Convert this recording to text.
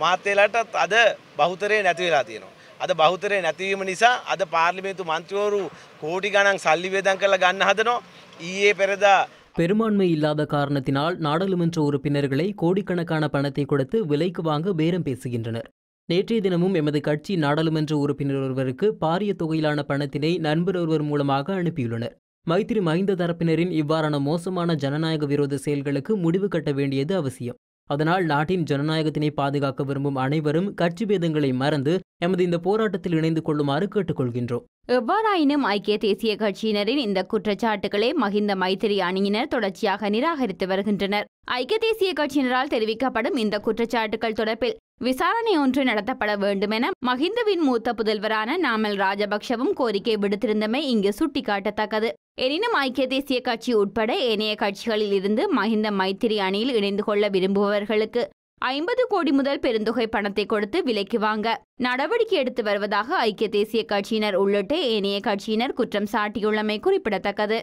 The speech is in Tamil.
මහත්තේලට අද බහුතරය නැතිවෙලා තියෙනවා. අද බහුතරය නැතිවීම නිසා අද පාර්ලිමේන්තු මන්ත්‍රවරු කෝටි ගණන් සල්ලි වේදම් කරලා பெரும்பான்மை இல்லாத காரணத்தினால் நாடாளுமன்ற உறுப்பினர்களை கோடிக்கணக்கான பணத்தை கொடுத்து விலைக்கு வாங்க பேரம் பேசுகின்றனர் நேற்றைய தினமும் எமது கட்சி நாடாளுமன்ற உறுப்பினர் ஒருவருக்கு பாரிய தொகையிலான பணத்தினை நண்பர் ஒருவர் மூலமாக அனுப்பியுள்ளனர் மைத்திரி மஹிந்த தரப்பினரின் இவ்வாறான மோசமான ஜனநாயக விரோத செயல்களுக்கு முடிவு கட்ட வேண்டியது அவசியம் அதனால் நாட்டின் ஜனநாயகத்தினை பாதுகாக்க விரும்பும் அனைவரும் கட்சி பேதங்களை மறந்து எமது இந்த போராட்டத்தில் இணைந்து கொள்ளுமாறு கேட்டுக்கொள்கின்றோம் எவ்வாறாயினும் ஐக்கிய தேசிய கட்சியினரின் இந்த குற்றச்சாட்டுகளை மஹிந்த மைத்திரி அணியினர் தொடர்ச்சியாக நிராகரித்து வருகின்றனர் ஐக்கிய தேசிய கட்சியினரால் தெரிவிக்கப்படும் இந்த குற்றச்சாட்டுகள் தொடர்பில் விசாரணை ஒன்று நடத்தப்பட வேண்டும் என மஹிந்தவின் மூத்த புதல்வரான நாமல் ராஜபக்ஷவும் கோரிக்கை விடுத்திருந்தமை இங்கு சுட்டிக்காட்டத்தக்கது எனினும் ஐக்கிய தேசிய கட்சி உட்பட ஏனைய கட்சிகளில் இருந்து மஹிந்த மைத்திரி அணியில் இணைந்து கொள்ள விரும்புபவர்களுக்கு ஐம்பது கோடி முதல் பெருந்தொகை பணத்தை கொடுத்து விலைக்கு வாங்க நடவடிக்கை எடுத்து வருவதாக ஐக்கிய தேசிய கட்சியினர் உள்ளிட்ட ஏனைய கட்சியினர் குற்றம் சாட்டியுள்ளமை குறிப்பிடத்தக்கது